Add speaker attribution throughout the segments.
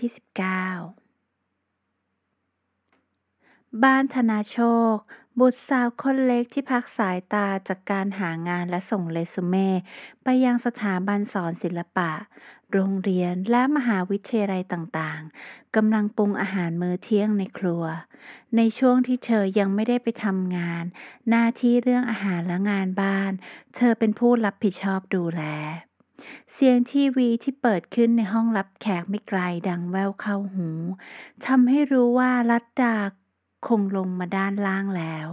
Speaker 1: ที่ 19บ้านธนาโชค บุตรสาวคนเล็กที่พักสายตาจากการหางานและส่งเรซูเม่ไปยังสถาบันสอนศิลปะ โรงเรียนและมหาวิทยาลัยต่างๆกำลังปรุงอาหารมื้อเที่ยงในครัว ในช่วงที่เธอยังไม่ได้ไปทำงาน หน้าที่เรื่องอาหารและงานบ้าน เธอเป็นผู้รับผิดชอบดูแลเสียงทีวีที่เปิดขึ้นในห้องรับแขกไม่ไกลดังแววเข้าหูทำให้รู้ว่าลัดดาคงลงมาด้านล่างแล้ว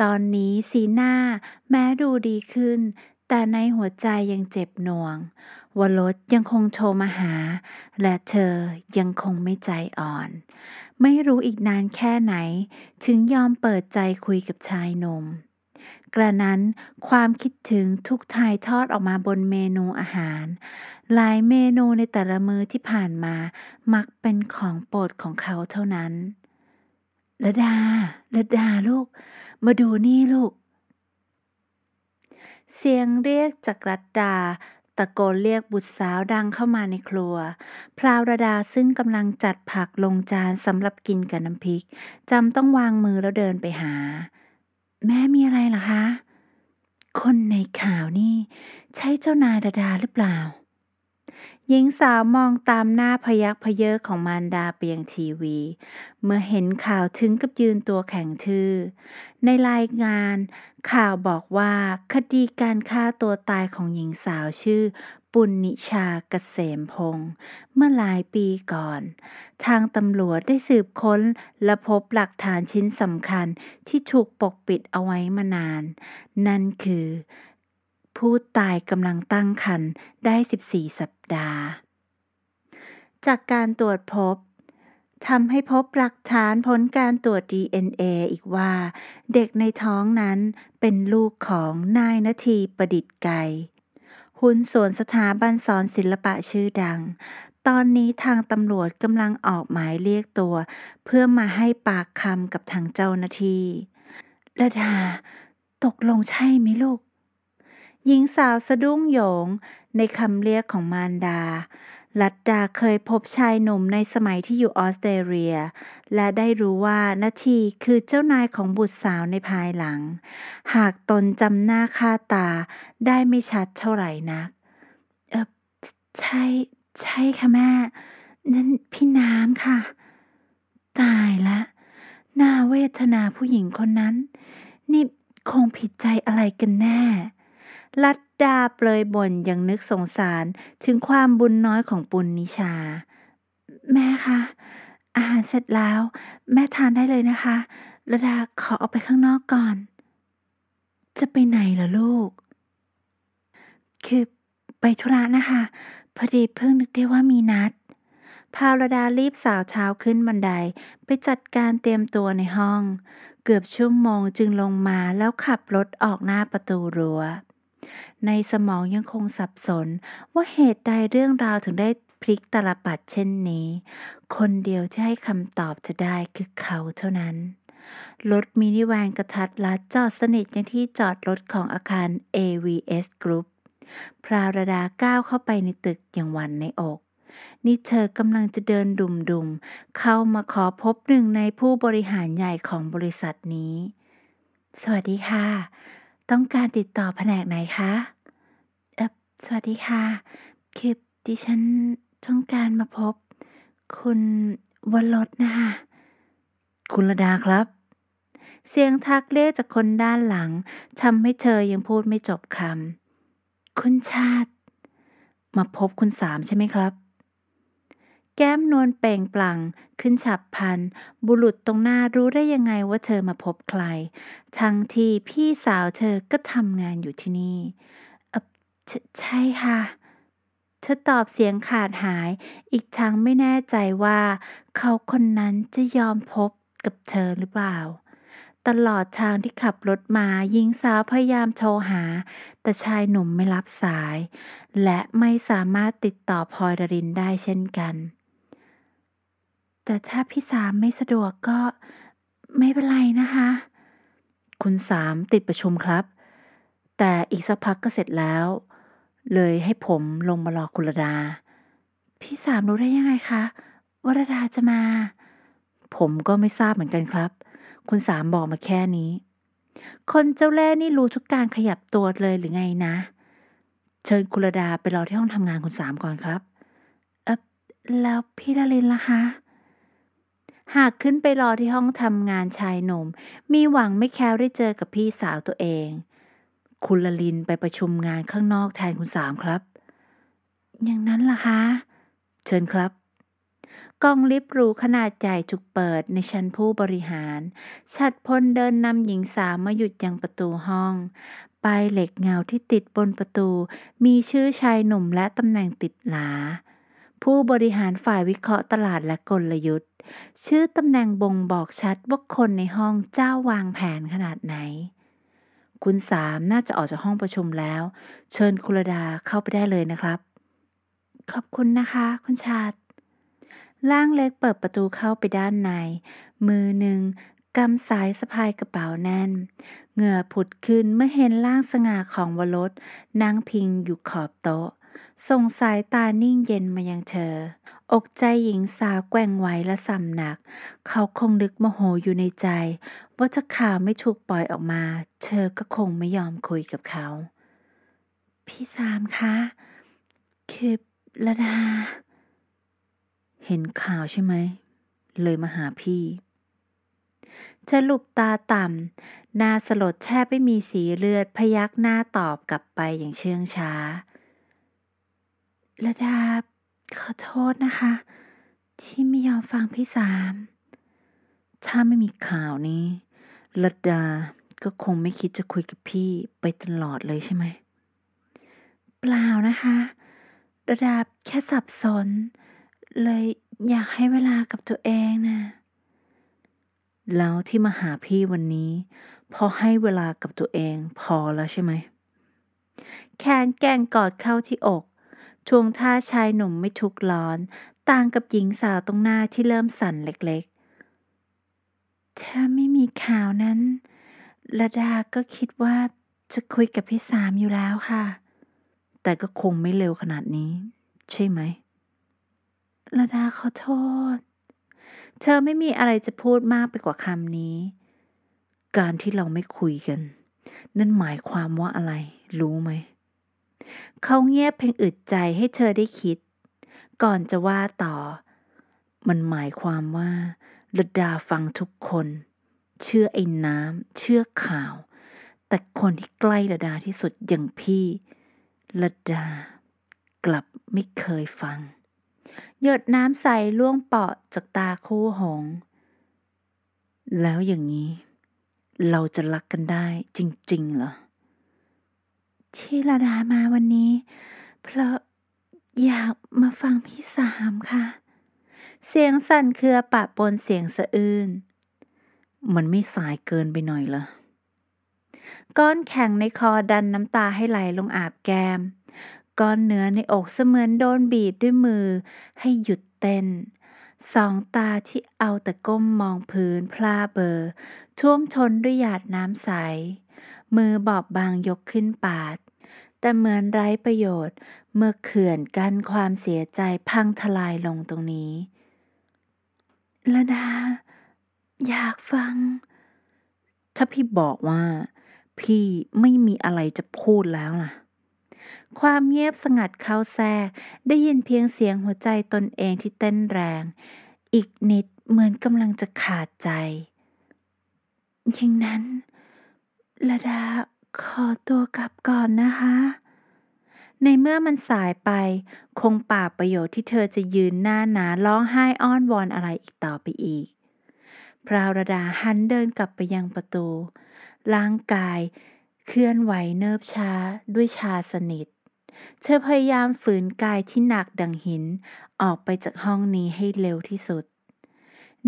Speaker 1: ตอนนี้สีหน้าแม้ดูดีขึ้นแต่ในหัวใจยังเจ็บหน่วงวรสยังคงโทรมาหาและเธอยังคงไม่ใจอ่อน ไม่รู้อีกนานแค่ไหนถึงยอมเปิดใจคุยกับชายหนุ่มกระนั้นความคิดถึงทุกทายทอดออกมาบนเมนูอาหารหลายเมนูในแต่ละมื้อที่ผ่านมามักเป็นของโปรดของเขาเท่านั้นระดาระดาลูก มาดูนี่ลูก เสียงเรียกจากรัดดาะโกนเรียกบุตรสาวดังเข้ามาในครัว พราวระดาซึ่งกำลังจัดผักลงจานสำหรับกินกับน้ำพริกจำต้องวางมือแล้วเดินไปหาแม่มีอะไรเหรอคะ คนในข่าวนี่ ใช่เจ้านายดาดาหรือเปล่าหญิงสาวมองตามหน้าพยักพเยอของมารดาเปียงทีวี เมื่อเห็นข่าวถึงกับยืนตัวแข็งทื่อ ในรายงานข่าวบอกว่าคดีการฆ่าตัวตายของหญิงสาวชื่อ ปุณณิชาเกษมพงศ์เมื่อหลายปีก่อน ทางตำรวจได้สืบค้นและพบหลักฐานชิ้นสำคัญที่ถูกปกปิดเอาไว้มานาน นั่นคือผู้ตายกำลังตั้งครรภ์ได้ 14 สัปดาห์ จากการตรวจพบทำให้พบหลักฐานผลการตรวจ DNA อีกว่าเด็กในท้องนั้นเป็นลูกของนายนาทีประดิษฐ์ไกหุ้นส่วนสถาบันสอนศิลปะชื่อดัง ตอนนี้ทางตำรวจกำลังออกหมายเรียกตัว เพื่อมาให้ปากคำกับทางเจ้าหน้าที่ระดา ตกลงใช่ไหมลูกหญิงสาวสะดุ้งโหยงในคำเรียกของมารดา ลัดดาเคยพบชายหนุ่มในสมัยที่อยู่ออสเตรเลีย และได้รู้ว่านาที คือเจ้านายของบุตรสาวในภายหลัง หากตนจำหน้าค่าตาได้ไม่ชัดเท่าไหร่นัก เออใช่ ใช่ค่ะแม่ นั่นพี่น้ำค่ะ ตายละ หน้าเวทนาผู้หญิงคนนั้น นี่คงผิดใจอะไรกันแน่ลัดดาเปลยบ่นยังนึกสงสาร ถึงความบุญน้อยของปุณณิชา แม่คะอาหารเสร็จแล้ว แม่ทานได้เลยนะคะระดาขอออกไปข้างนอกก่อน จะไปไหนเหรอลูก คือไปธุระนะคะพอดีเพิ่งนึกได้ว่ามีนัดพาวรดารีบสาวเช้าขึ้นบันไดไปจัดการเตรียมตัวในห้อง เกือบชั่วโมงจึงลงมาแล้วขับรถออกหน้าประตูรัว้วในสมองยังคงสับสนว่าเหตุใดเรื่องราวถึงได้พลิกตลปัดเช่นนี้ คนเดียวที่ให้คำตอบจะได้คือเขาเท่านั้นรถมินิแวนกระทัดรัดจอดสนิทในที่จอดรถของอาคาร AVS Group พราวรดาก้าวเข้าไปในตึกอย่างหวันในอกนี่เธอกำลังจะเดินดุมๆเข้ามาขอพบหนึ่งในผู้บริหารใหญ่ของบริษัทนี้ สวัสดีค่ะต้องการติดต่อแผนกไหนคะ เออสวัสดีค่ะคือดิฉัน ต้องการมาพบ คุณวรดนะคะ คุณระดาครับ เสียงทักเรียกจากคนด้านหลังทำให้เธอยังพูดไม่จบคำ คุณชาติ มาพบคุณสามใช่ไหมครับแก้มนวลแปล่งปลังขึ้นฉับพันบุรุษตรงหน้ารู้ได้ยังไงว่าเธอมาพบใคร ทั้งที่พี่สาวเธอก็ทำงานอยู่ที่นี่อใช่ค่ะเธอตอบเสียงขาดหาย อีกทั้งไม่แน่ใจว่าเขาคนนั้นจะยอมพบกับเธอหรือเปล่า ตลอดทางที่ขับรถมาหญิงสาวพยายามโทรหา แต่ชายหนุ่มไม่รับสาย และไม่สามารถติดต่อพลอยดรินได้เช่นกันแต่ถ้าพี่สามไม่สะดวกก็ไม่เป็นไรนะคะ คุณสามติดประชุมครับ แต่อีกสักพักก็เสร็จแล้ว เลยให้ผมลงมารอคุณระดา พี่สามรู้ได้ยังไงคะว่าระดาจะมา ผมก็ไม่ทราบเหมือนกันครับ คุณสามบอกมาแค่นี้ คนเจ้าแร่นี่รู้ทุกการขยับตัวเลยหรือไงนะ เชิญคุณระดาไปรอที่ห้องทำงานคุณสามก่อนครับเออแล้วพี่ดารินล่ะคะหากขึ้นไปรอที่ห้องทำงานชายหนุ่ม มีหวังไม่แค้วได้เจอกับพี่สาวตัวเอง คุณลลินไปประชุมงานข้างนอกแทนคุณสามครับ อย่างนั้นล่ะคะ เชิญครับกองลิฟต์รูขนาดใหญ่ถูกเปิดในชั้นผู้บริหารชัดพลเดินนำหญิงสาวมาหยุดยังประตูห้องปลายเหล็กเงาที่ติดบนประตู มีชื่อชายหนุ่มและตำแหน่งติดหลา ผู้บริหารฝ่ายวิเคราะห์ตลาดและกลยุทธชื่อตำแหน่งบ่งบอกชัดว่าคนในห้องเจ้าวางแผนขนาดไหน คุณสามน่าจะออกจากห้องประชุมแล้ว เชิญคุณดาเข้าไปได้เลยนะครับ ขอบคุณนะคะคุณชาติล่างเล็กเปิดประตูเข้าไปด้านใน มือหนึ่งกำสายสะพายกระเป๋าแน่น เหงื่อผุดขึ้นเมื่อเห็นล่างสง่าของวรสนั่งพิงอยู่ขอบโต๊ะส่งสายตานิ่งเย็นมายังเธออกใจหญิงสาวแกว่งไหวและสำหนัก เขาคงนึกโมโหอยู่ในใจ ว่าจะข่าวไม่ถูกปล่อยออกมาเธอก็คงไม่ยอมคุยกับเขา พี่สามคะคือระดา เห็นข่าวใช่ไหม เลยมาหาพี่เธอหลุบตาต่ำหน้าสลดแช่ไม่มีสีเลือดพยักหน้าตอบกลับไปอย่างเชื่องช้า ระดาอโทษนะคะ ที่ไม่ยอมฟังพี่สามถ้าไม่มีข่าวนี้ลดดาก็คงไม่คิดจะคุยกับพี่ไปตลอดเลยใช่ไหมเปล่านะคะ ระดาแค่สับสน เลยอยากให้เวลากับตัวเองนะแล้วที่มาหาพี่วันนี้ พอให้เวลากับตัวเองพอแล้วใช่ไหมแคนแกงกอดเข้าที่อกท่วงท่าชายหนุ่มไม่ทุกร้อนต่างกับหญิงสาวตรงหน้าที่เริ่มสั่นเล็กๆถ้าไม่มีข่าวนั้น ระดาก็คิดว่าจะคุยกับพี่สามอยู่แล้วค่ะ แต่ก็คงไม่เร็วขนาดนี้ ใช่ไหม ระดาขอโทษ เธอไม่มีอะไรจะพูดมากไปกว่าคำนี้ การที่เราไม่คุยกัน นั่นหมายความว่าอะไรรู้ไหมเขาเงียบเพ่งอึดใจให้เธอได้คิด ก่อนจะว่าต่อ มันหมายความว่าลดาฟังทุกคน เชื่อไอ้น้ำเชื่อข่าว แต่คนที่ใกล้ลดาที่สุดอย่างพี่ลดา กลับไม่เคยฟังหยดน้ำใสล่วงเปาะจากตาคู่หง แล้วอย่างนี้ เราจะรักกันได้จริงๆเหรอที่ระดามาวันนี้ เพราะอยากมาฟังพี่สามค่ะ เสียงสั่นเครือปะปนเสียงสะอื้นมันไม่สายเกินไปหน่อยเหรอก้อนแข็งในคอดันน้ำตาให้ไหลลงอาบแก้ม ก้อนเนื้อในอกเสมือนโดนบีบด้วยมือให้หยุดเต้น สองตาที่เอาแต่ก้มมองพื้นพลาเบอร์ท่วมชนด้วยหยาดน้ำใสมือบอบบางยกขึ้นปาด แต่เหมือนไร้ประโยชน์ เมื่อเขื่อนกั้นความเสียใจพังทลายลงตรงนี้ละดา อยากฟัง ถ้าพี่บอกว่า พี่ไม่มีอะไรจะพูดแล้วล่ะ ความเงียบสงัดเข้าแทรกได้ยินเพียงเสียงหัวใจตนเองที่เต้นแรง อีกนิดเหมือนกำลังจะขาดใจ อย่างนั้นระดาขอตัวกลับก่อนนะคะ ในเมื่อมันสายไปคงป่าประโยชน์ที่เธอจะยืนหน้าหนาร้องไห้อ้อนวอนอะไรอีกต่อไปอีก พราวระดาหันเดินกลับไปยังประตูร่างกายเคลื่อนไหวเนิบช้าด้วยชาสนิท เธอพยายามฝืนกายที่หนักดังหินออกไปจากห้องนี้ให้เร็วที่สุด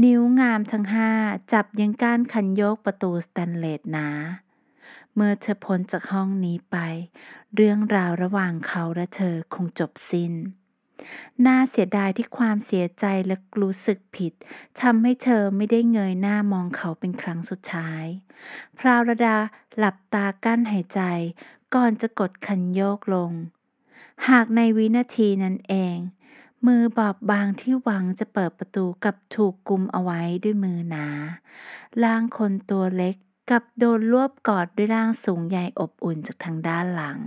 Speaker 1: นิ้วงามทั้งห้า จับยังการขันโยกประตูสแตนเลสหนาะเมื่อเธอพ้นจากห้องนี้ไป เรื่องราวระหว่างเขา และเธอคงจบสิน้น น่าเสียดายที่ความเสียใจและรู้สึกผิดทำให้เธอไม่ได้เงยหน้ามองเขาเป็นครั้งสุดท้าย พราวรดาหลับตากั้นหายใจ ก่อนจะกดคันโยกลง หากในวินาทีนั้นเอง มือบอบบางที่หวังจะเปิดประตูกับถูกกุมเอาไว้ด้วยมือหนา ล่างคนตัวเล็กกับโดนรวบกอดด้วยร่างสูงใหญ่อบอุ่นจากทางด้านหลัง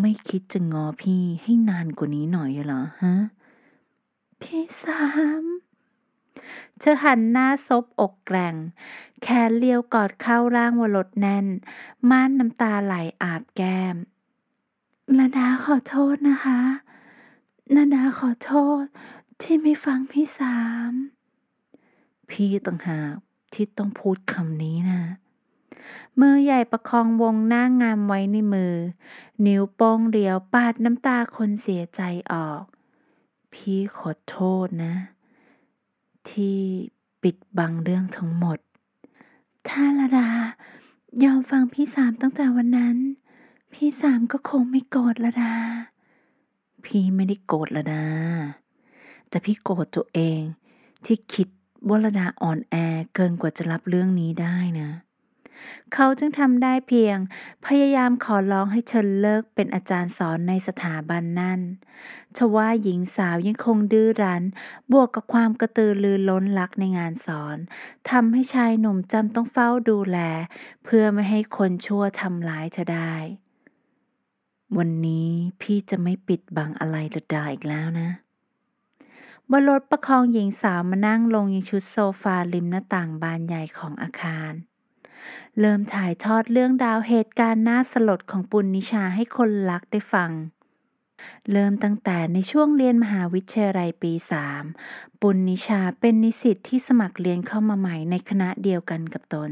Speaker 1: ไม่คิดจะงอพี่ให้นานกว่านี้หน่อยเหรอฮะพี่สามเธอหันหน้าซบอกแกร่งแขนเลียวกอดเข้าร่างวรดแน่น ม่านน้ำตาไหลอาบแก้มนาดาขอโทษนะคะ นาดาขอโทษที่ไม่ฟังพี่สาม พี่ต่างหากที่ต้องพูดคำนี้นะมือใหญ่ประคองวงหน้างงามไว้ในมือ นิ้วโป้งเดียวปาดน้ำตาคนเสียใจออก พี่ขอโทษนะ ที่ปิดบังเรื่องทั้งหมด ถ้าระดา ยอมฟังพี่สามตั้งแต่วันนั้น พี่สามก็คงไม่โกรธละดา พี่ไม่ได้โกรธละดาแต่พี่โกรธตัวเองที่คิดวรดาอ่อนแอเกินกว่าจะรับเรื่องนี้ได้นะ เขาจึงทำได้เพียง พยายามขอร้องให้เชิญเลิกเป็นอาจารย์สอนในสถาบันนั่นชว่าหญิงสาวยังคงดื้อรั้น บวกกับความกระตือรือร้นรักในงานสอนทำให้ชายหนุ่มจำต้องเฝ้าดูแล เพื่อไม่ให้คนชั่วทำร้ายเธอได้ วันนี้พี่จะไม่ปิดบังอะไรเธอดาอีกแล้วนะบนรถประคองหญิงสาวมานั่งลงยังชุดโซฟาริมหน้าต่างบานใหญ่ของอาคาร เริ่มถ่ายทอดเรื่องดาวเหตุการณ์น่าสลดของปุณนิชาให้คนรักได้ฟัง เริ่มตั้งแต่ในช่วงเรียนมหาวิทยาลัยปีสามปุณนิชาเป็นนิสิตที่สมัครเรียนเข้ามาใหม่ในคณะเดียวกันกับตน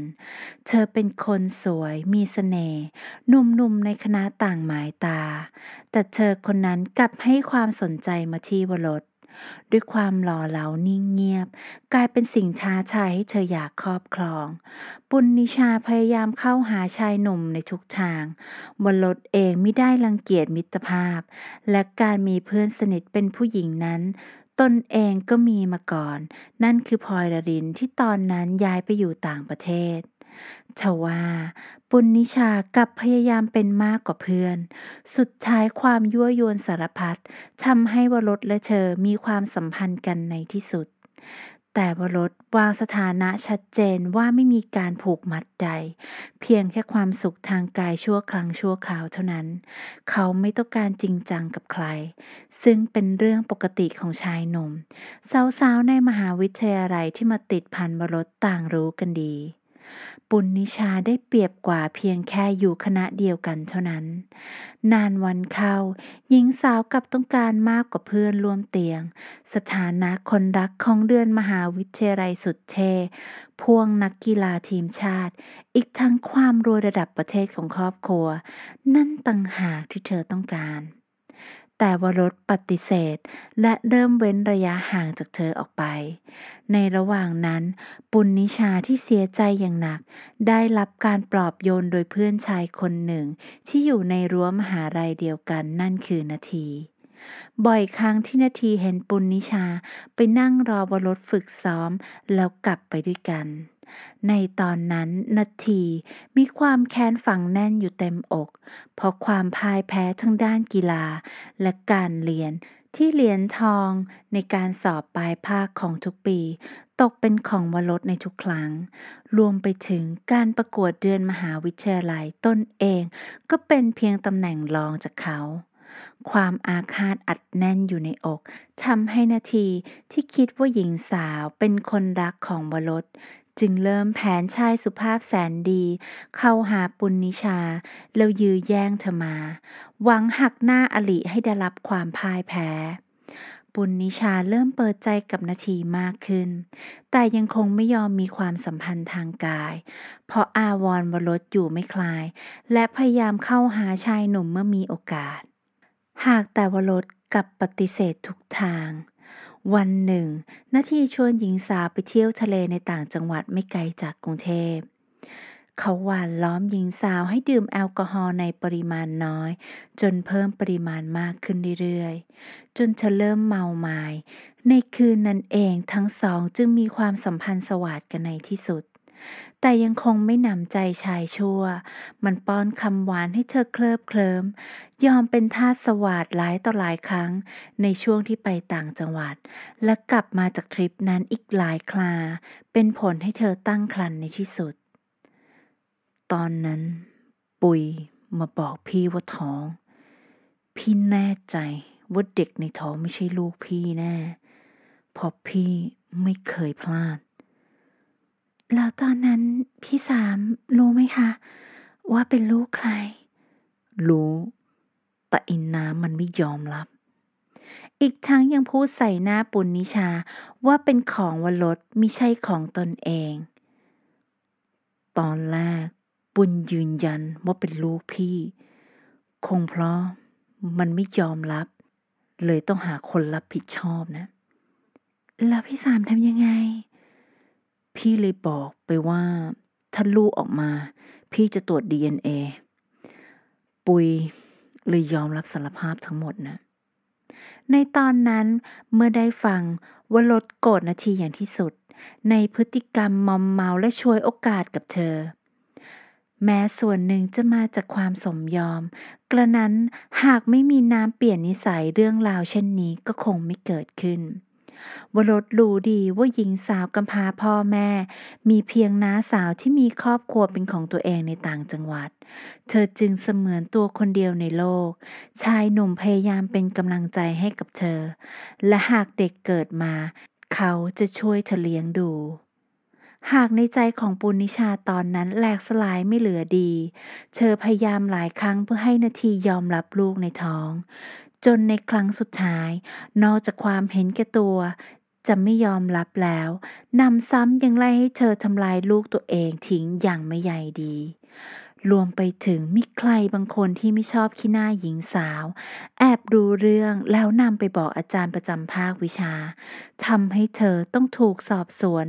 Speaker 1: เธอเป็นคนสวย มีสเสน่ห์หนุ่มๆในคณะต่างหมายตา แต่เธอคนนั้นกลับให้ความสนใจมาที่วรถด้วยความหล่อเหลานิ่งเงียบ กลายเป็นสิ่งท้าชายให้เธออยากครอบครอง ปุณณิชาพยายามเข้าหาชายหนุ่มในทุกทางบนรถเองไม่ได้รังเกียจมิตรภาพ และการมีเพื่อนสนิทเป็นผู้หญิงนั้นตนเองก็มีมาก่อน นั่นคือพลอยรินที่ตอนนั้นย้ายไปอยู่ต่างประเทศทว่าปุณิชากับพยายามเป็นมากกว่าเพื่อน สุดท้ายความยั่วยวนสารพัดทำให้วรสและเธอมีความสัมพันธ์กันในที่สุด แต่วรสวางสถานะชัดเจนว่าไม่มีการผูกมัดใด เพียงแค่ความสุขทางกายชั่วครั้งชั่วคราวเท่านั้น เขาไม่ต้องการจริงจังกับใคร ซึ่งเป็นเรื่องปกติของชายหนุ่มสาวๆในมหาวิทยาลัยที่มาติดพันวรสต่างรู้กันดีปุณณิชาได้เปรียบกว่าเพียงแค่อยู่คณะเดียวกันเท่านั้น นานวันเข้า หญิงสาวกับต้องการมากกว่าเพื่อนร่วมเตียง สถานะคนรักของเดือนมหาวิทยาลัยสุดเทพ่วงนักกีฬาทีมชาติ อีกทั้งความรวยระดับประเทศของครอบครัว นั่นต่างหากที่เธอต้องการแต่วรสปฏิเสธ และเริ่มเว้นระยะห่างจากเธอออกไป ในระหว่างนั้นปุณณิชาที่เสียใจอย่างหนัก ได้รับการปลอบโยนโดยเพื่อนชายคนหนึ่ง ที่อยู่ในรั้วมหาลัยเดียวกันนั่นคือนาที บ่อยครั้งที่นาทีเห็นปุณณิชาไปนั่งรอวรสฝึกซ้อมแล้วกลับไปด้วยกันในตอนนั้นนาทีมีความแค้นฝังแน่นอยู่เต็มอก เพราะความพ่ายแพ้ทั้งด้านกีฬา และการเรียนที่เหรียญทอง ในการสอบปลายภาคของทุกปี ตกเป็นของวรสในทุกครั้ง รวมไปถึงการประกวดเดือนมหาวิทยาลัยต้นเอง ก็เป็นเพียงตำแหน่งรองจากเขา ความอาฆาตอัดแน่นอยู่ในอกทำให้นาทีที่คิดว่าหญิงสาวเป็นคนรักของวรสจึงเริ่มแผนชายสุภาพแสนดี เข้าหาปุณณิชา แล้วยื้อแย่งเธอมา หวังหักหน้าอลิให้ได้รับความพ่ายแพ้้ปุณณิชาเริ่มเปิดใจกับนาทีมากขึ้น แต่ยังคงไม่ยอมมีความสัมพันธ์ทางกาย เพราะอาวรวรสอยู่ไม่คลาย และพยายามเข้าหาชายหนุ่มเมื่อมีโอกาส หากแต่วรสกับปฏิเสธทุกทางวันหนึ่ง นาทีชวนหญิงสาวไปเที่ยวทะเลในต่างจังหวัดไม่ไกลจากกรุงเทพ เขาหวานล้อมหญิงสาวให้ดื่มแอลกอฮอล์ในปริมาณน้อย จนเพิ่มปริมาณมากขึ้นเรื่อยๆ จนเธอเริ่มเมาไมา้ในคืนนั้นเองทั้งสองจึงมีความสัมพันธ์สวัสดกันในที่สุดแต่ยังคงไม่หนำใจชายชั่ว มันป้อนคำหวานให้เธอเคลิบเคลิมยอมเป็นทาสสวาดหลายต่อหลายครั้ง ในช่วงที่ไปต่างจังหวัด และกลับมาจากทริปนั้นอีกหลายคลา เป็นผลให้เธอตั้งครรนในที่สุด ตอนนั้นปุยมาบอกพี่ว่าท้อง พี่แน่ใจว่าเด็กในท้องไม่ใช่ลูกพี่แน่ เพราะพี่ไม่เคยพลาดแล้วตอนนั้นพี่สามรู้ไหมคะ ว่าเป็นลูกใคร รู้แต่อินน้ำมันไม่ยอมรับ อีกทั้งยังพูดใส่หน้าปุณนิชาว่าเป็นของวลดมิใช่ของตนเอง ตอนแรกปุญยืนยันว่าเป็นลูกพี่ คงเพราะมันไม่ยอมรับ เลยต้องหาคนรับผิดชอบนะ แล้วพี่สามทำยังไงพี่เลยบอกไปว่าถ้าลูกออกมาพี่จะตรวจ DNA ปุยเลยยอมรับสารภาพทั้งหมดนะในตอนนั้นเมื่อได้ฟังว่าลดโกรธนาทีอย่างที่สุด ในพฤติกรรมมอมเมาและช่วยโอกาสกับเธอ แม้ส่วนหนึ่งจะมาจากความสมยอม กระนั้นหากไม่มีน้ำเปลี่ยนนิสัยเรื่องราวเช่นนี้ก็คงไม่เกิดขึ้นวรสรู้ดีว่าหญิงสาวกำพาพ่อแม่ มีเพียงน้าสาวที่มีครอบครัวเป็นของตัวเองในต่างจังหวัด เธอจึงเสมือนตัวคนเดียวในโลก ชายหนุ่มพยายามเป็นกำลังใจให้กับเธอ และหากเด็กเกิดมา เขาจะช่วยเธอเลี้ยงดู หากในใจของปุณิชาตอนนั้นแหลกสลายไม่เหลือดี เธอพยายามหลายครั้งเพื่อให้นาทียอมรับลูกในท้องจนในครั้งสุดท้าย นอกจากความเห็นแก่ตัว จะไม่ยอมรับแล้วนำซ้ำยังไล่ให้เธอทำลายลูกตัวเองทิ้งอย่างไม่ใยดี รวมไปถึงมีใครบางคนที่ไม่ชอบขี้หน้าหญิงสาว แอบดูเรื่องแล้วนำไปบอกอาจารย์ประจำภาควิชาทำให้เธอต้องถูกสอบสวน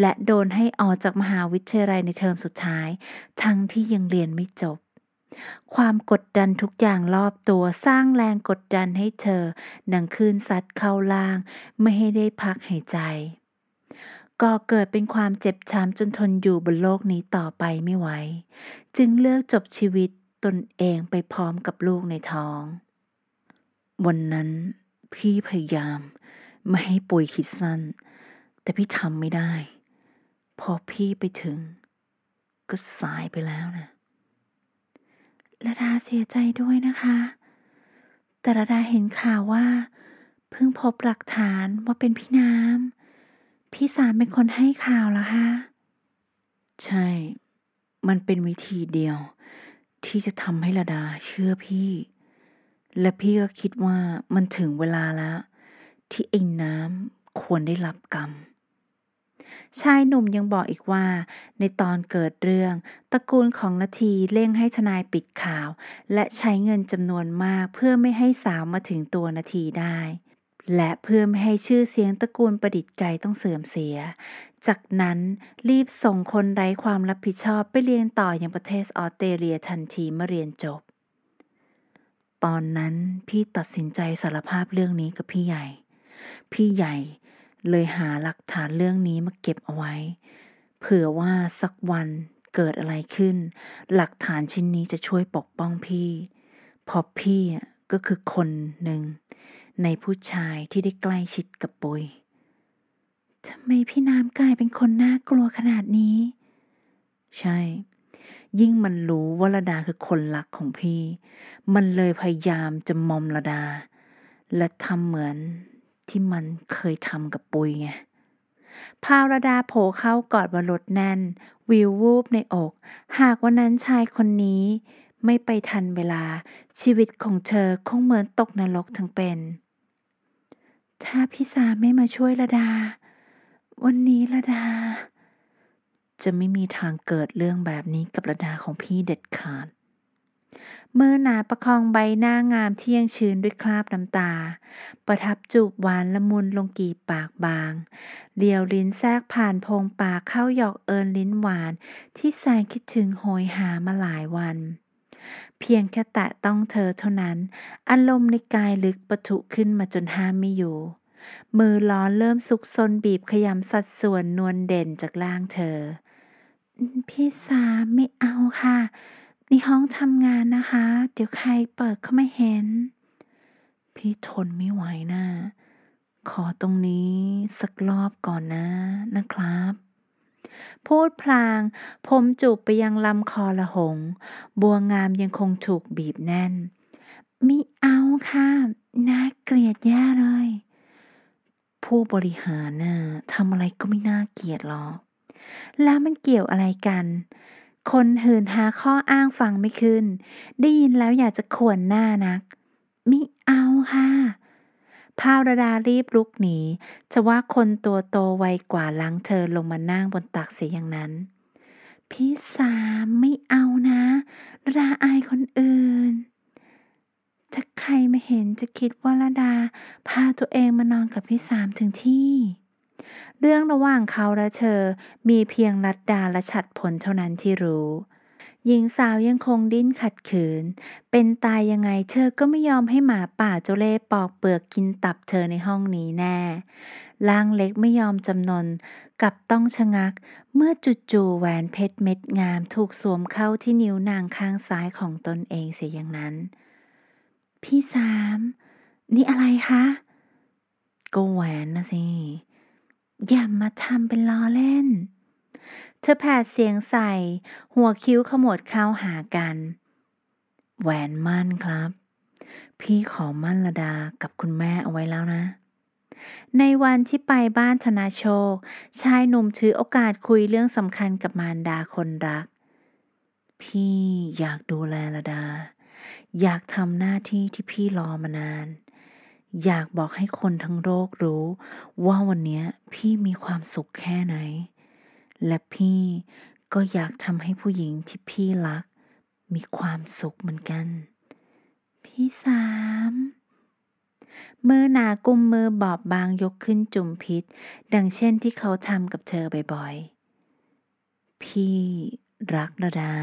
Speaker 1: และโดนให้ออกจากมหาวิทยาลัยในเทอมสุดท้าย ทั้งที่ยังเรียนไม่จบความกดดันทุกอย่างรอบตัวสร้างแรงกดดันให้เธอหนังคืนสัตว์เข้าล่าง ไม่ให้ได้พักหายใจก่อเกิดเป็นความเจ็บช้ำจนทนอยู่บนโลกนี้ต่อไปไม่ไหว จึงเลือกจบชีวิตตนเองไปพร้อมกับลูกในท้อง วันนั้นพี่พยายาม ไม่ให้ป่วยคิดสั้น แต่พี่ทำไม่ได้ พอพี่ไปถึง ก็สายไปแล้วนะระดาเสียใจด้วยนะคะ แต่ระดาเห็นข่าวว่า เพิ่งพบหลักฐานว่าเป็นพี่น้ำพี่สามเป็นคนให้ข่าวเหรอคะใช่ มันเป็นวิธีเดียว ที่จะทำให้ระดาเชื่อพี่ และพี่ก็คิดว่ามันถึงเวลาแล้วที่ไอ้น้ำควรได้รับกรรมชายหนุ่มยังบอกอีกว่า ในตอนเกิดเรื่องตระกูลของนาทีเร่งให้ทนายปิดข่าว และใช้เงินจำนวนมากเพื่อไม่ให้สาวมาถึงตัวนาทีได้ และเพื่อไม่ให้ชื่อเสียงตระกูลประดิษฐ์ไกต้องเสื่อมเสีย จากนั้นรีบส่งคนไร้ความรับผิดชอบไปเรียนต่ออยังประเทศออสเตรเลียทันทีเมื่อเรียนจบ ตอนนั้นพี่ตัดสินใจสารภาพเรื่องนี้กับพี่ใหญ่ พี่ใหญ่เลยหาหลักฐานเรื่องนี้มาเก็บเอาไว้ เผื่อว่าสักวันเกิดอะไรขึ้น หลักฐานชิ้นนี้จะช่วยปกป้องพี่เพราะพี่ก็คือคนหนึ่ง ในผู้ชายที่ได้ใกล้ชิดกับปุยทำไมพี่น้ำกลายเป็นคนน่ากลัวขนาดนี้ ใช่ ยิ่งมันรู้ว่าระดาคือคนรักของพี่ มันเลยพยายามจะมอมระดา และทำเหมือนที่มันเคยทำกับปุยไงพาวรดาโผเข้ากอดวรดแน่น วิววูบในอก หากวันนั้นชายคนนี้ไม่ไปทันเวลา ชีวิตของเธอคงเหมือนตกนรกทั้งเป็น ถ้าพี่สาไม่มาช่วยระดา วันนี้ระดา จะไม่มีทางเกิดเรื่องแบบนี้กับระดาของพี่เด็ดขาดเมื่อนาประคองใบหน้างามเที่ยงชื้นด้วยคราบน้ำตา ประทับจูบหวานละมุนลงกีบปากบาง เลียวลิ้นแทรกผ่านโพงปากเข้าหยอกเอินลิ้นหวานที่แสนคิดถึงโหยหามาหลายวัน เพียงแค่แตะต้องเธอเท่านั้น อารมณ์ในกายลึกประทุขึ้นมาจนห้ามไม่อยู่ มือล้อนเริ่มซุกซนบีบขยำสัดส่วนนวลเด่นจากล่างเธอ พี่สาไม่เอาค่ะในห้องทำงานนะคะ เดี๋ยวใครเปิดเข้าไม่เห็น พี่ทนไม่ไหวนะ่ะขอตรงนี้สักรอบก่อนนะนะครับ พูดพลาง ผมจูบไปยังลำคอละหง บัวงามยังคงถูกบีบแน่นมิเอาค่ะ น่าเกลียดแย่เลย ผู้บริหารนะ่ะทำอะไรก็ไม่น่าเกลียดหรอก แล้วมันเกี่ยวอะไรกันคนหืนหาข้ออ้างฟังไม่ขึ้น ได้ยินแล้วอยากจะขวนหน้านัก มิเอาค่ะภาวรดารีบลุกหนีจะว่าคนตัวโตวไวกว่าล้างเธอลงมานั่งบนตักเสียอย่างนั้น พี่สามไม่เอานะระดาอายคนอื่นถ้าใครมาเห็นจะคิดว่าระดาพา ตัวเองมานอนกับพี่สามถึงที่เรื่องระหว่างเขาและเธอมีเพียงรัดดาและฉัดผลเท่านั้นที่รู้ หญิงสาวยังคงดิ้นขัดขืน เป็นตายยังไงเธอก็ไม่ยอมให้หมาป่าเจ้าเล่ปอกเปลือกกินตับเธอในห้องนี้แน่ล่างเล็กไม่ยอมจำนนกับต้องชะงัก เมื่อจุดจูแหวนเพชรเม็ดงามถูกสวมเข้าที่นิ้วนางข้างซ้ายของตนเองเสียอย่างนั้น พี่สามนี่อะไรคะก็แหวนนะสิอย่ามาทำเป็นล้อเล่น เธอแผดเสียงใส่ หัวคิ้วขมวดเข้าหากัน แหวนมั่นครับ พี่ขอมั่นระดากับคุณแม่เอาไว้แล้วนะ ในวันที่ไปบ้านธนาโชค ชายหนุ่มถือโอกาสคุยเรื่องสำคัญกับมารดาคนรัก พี่อยากดูแลระดา อยากทำหน้าที่ที่พี่รอมานานอยากบอกให้คนทั้งโลกรู้ว่าวันนี้พี่มีความสุขแค่ไหน และพี่ก็อยากทำให้ผู้หญิงที่พี่รักมีความสุขเหมือนกัน พี่สามมือหนากุมมือบอบบางยกขึ้นจุ่มพิษ ดังเช่นที่เขาทำกับเธอบ่อยๆ พี่รักระดา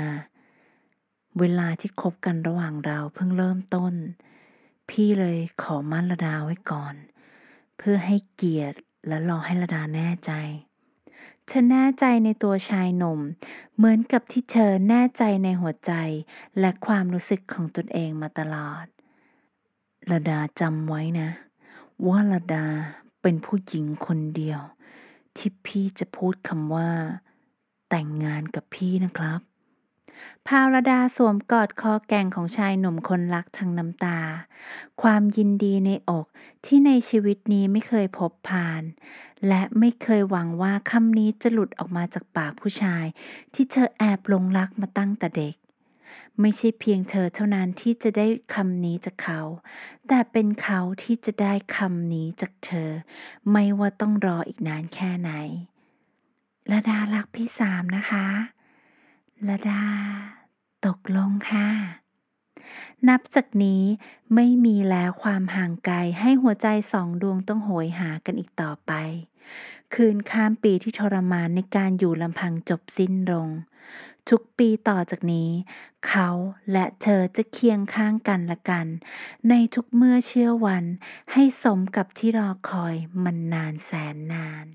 Speaker 1: เวลาที่คบกันระหว่างเราเพิ่งเริ่มต้นพี่เลยขอมั่นระดาไว้ก่อน เพื่อให้เกียรติและรอให้ระดาแน่ใจเธอแน่ใจในตัวชายหนุ่ม เหมือนกับที่เธอแน่ใจในหัวใจ และความรู้สึกของตนเองมาตลอดระดาจำไว้นะ ว่าระดาเป็นผู้หญิงคนเดียว ที่พี่จะพูดคำว่า แต่งงานกับพี่นะครับพาวดาสวมกอดคอแก่งของชายหนุ่มคนรักทั้งน้ำตา ความยินดีในอกที่ในชีวิตนี้ไม่เคยพบผ่าน และไม่เคยหวังว่าคำนี้จะหลุดออกมาจากปากผู้ชาย ที่เธอแอบลงรักมาตั้งแต่เด็ก ไม่ใช่เพียงเธอเท่านั้นที่จะได้คำนี้จากเขา แต่เป็นเขาที่จะได้คำนี้จากเธอ ไม่ว่าต้องรออีกนานแค่ไหนระดารักพี่สามนะคะละดา ตกลงค่ะ นับจากนี้ไม่มีแล้วความห่างไกลให้หัวใจสองดวงต้องโหยหากันอีกต่อไป คืนข้ามปีที่ทรมานในการอยู่ลำพังจบสิ้นลง ทุกปีต่อจากนี้ เขาและเธอจะเคียงข้างกันละกัน ในทุกเมื่อเชื่อวันให้สมกับที่รอคอยมันนานแสนนาน